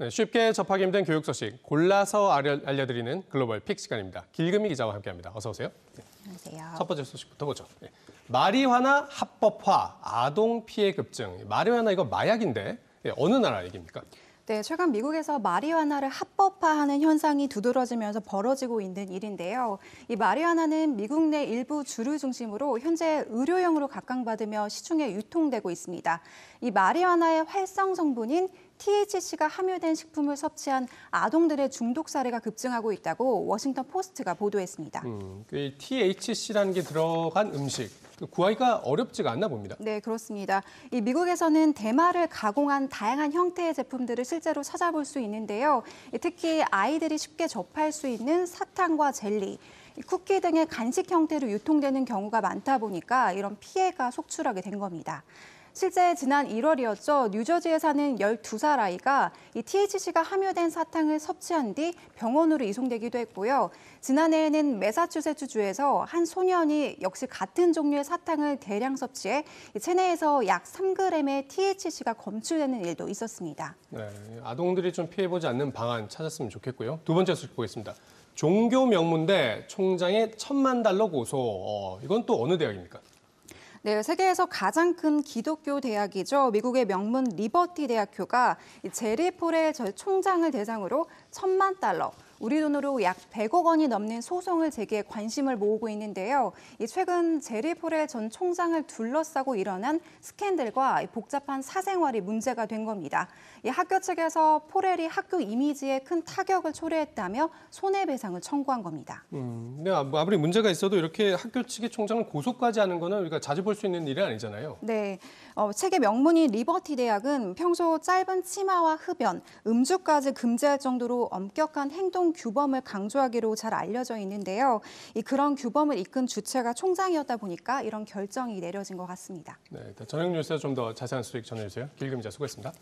네, 쉽게 접하기 힘든 교육 소식 골라서 알려, 드리는 글로벌 픽 시간입니다. 길금이 기자와 함께합니다. 어서 오세요. 네, 안녕하세요. 첫 번째 소식부터 보죠. 네. 마리화나 합법화, 아동 피해 급증. 마리화나 이거 마약인데 네, 어느 나라 얘기입니까? 네, 최근 미국에서 마리화나를 합법화하는 현상이 두드러지면서 벌어지고 있는 일인데요. 이 마리화나는 미국 내 일부 주류 중심으로 현재 의료용으로 각광받으며 시중에 유통되고 있습니다. 이 마리화나의 활성 성분인 THC가 함유된 식품을 섭취한 아동들의 중독 사례가 급증하고 있다고 워싱턴 포스트가 보도했습니다. 음, THC라는 게 들어간 음식 구하기가 어렵지가 않나 봅니다. 네, 그렇습니다. 이 미국에서는 대마를 가공한 다양한 형태의 제품들을 실제로 찾아볼 수 있는데요. 특히 아이들이 쉽게 접할 수 있는 사탕과 젤리, 쿠키 등의 간식 형태로 유통되는 경우가 많다 보니까 이런 피해가 속출하게 된 겁니다. 실제 지난 1월이었죠. 뉴저지에 사는 12살 아이가 이 THC가 함유된 사탕을 섭취한 뒤 병원으로 이송되기도 했고요. 지난해에는 매사추세츠주에서 한 소년이 역시 같은 종류의 사탕을 대량 섭취해 체내에서 약 3g의 THC가 검출되는 일도 있었습니다. 네, 아동들이 좀 피해보지 않는 방안 찾았으면 좋겠고요. 두 번째 소식 보겠습니다. 종교 명문대 총장의 천만 달러 고소. 어, 이건 또 어느 대학입니까? 네, 세계에서 가장 큰 기독교 대학이죠. 미국의 명문 리버티 대학교가 제리 포렐 총장을 대상으로 천만 달러, 우리 돈으로 약 100억 원이 넘는 소송을 제기해 관심을 모으고 있는데요. 최근 제리 포렐 전 총장을 둘러싸고 일어난 스캔들과 복잡한 사생활이 문제가 된 겁니다. 학교 측에서 포렐이 학교 이미지에 큰 타격을 초래했다며 손해배상을 청구한 겁니다. 음, 아, 아무리 문제가 있어도 이렇게 학교 측의 총장을 고소까지 하는 거는 우리가 자주 볼 수 있는 일이 아니잖아요. 네, 어, 책의 명문인 리버티 대학은 평소 짧은 치마와 흡연, 음주까지 금지할 정도로 엄격한 행동 새로 규범을 강조하기로 잘 알려져 있는데요. 이 그런 규범을 이끈 주체가 총장이었다 보니까 이런 결정이 내려진 것 같습니다. 네, 전행 뉴스 좀더 자세한 소식 전해주세요. 길금자 수고했습니다.